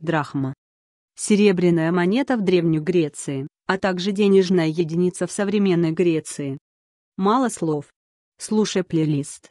Драхма. Серебряная монета в Древней Греции, а также денежная единица в современной Греции. Мало слов. Слушай плейлист.